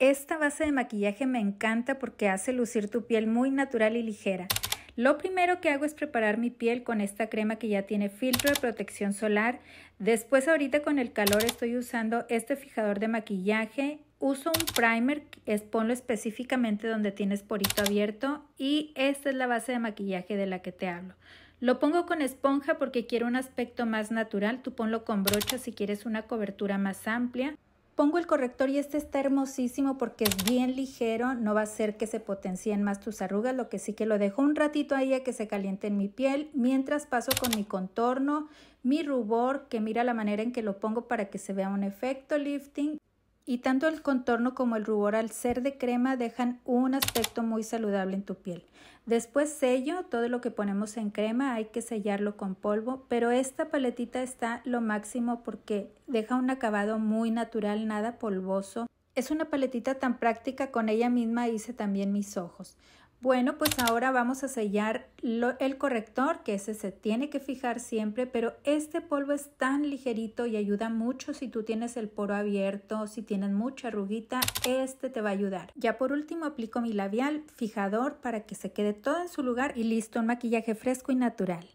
Esta base de maquillaje me encanta porque hace lucir tu piel muy natural y ligera. Lo primero que hago es preparar mi piel con esta crema que ya tiene filtro de protección solar. Después ahorita con el calor estoy usando este fijador de maquillaje. Uso un primer, ponlo específicamente donde tienes porito abierto y esta es la base de maquillaje de la que te hablo. Lo pongo con esponja porque quiero un aspecto más natural, tú ponlo con brocha si quieres una cobertura más amplia pongo el corrector y este está hermosísimo porque es bien ligero, no va a hacer que se potencien más tus arrugas, lo que sí que lo dejo un ratito ahí a que se caliente en mi piel, mientras paso con mi contorno, mi rubor, que mira la manera en que lo pongo para que se vea un efecto lifting y tanto el contorno como el rubor al ser de crema dejan un aspecto muy saludable en tu piel. Después sello todo lo que ponemos en crema, hay que sellarlo con polvo, pero esta paletita está lo máximo porque deja un acabado muy natural, nada polvoso. Es una paletita tan práctica, con ella misma hice también mis ojos. Bueno, pues ahora vamos a sellar el corrector, que ese se tiene que fijar siempre, pero este polvo es tan ligerito y ayuda mucho si tú tienes el poro abierto, si tienes mucha arruguita, este te va a ayudar. Ya por último aplico mi labial fijador para que se quede todo en su lugar y listo, un maquillaje fresco y natural.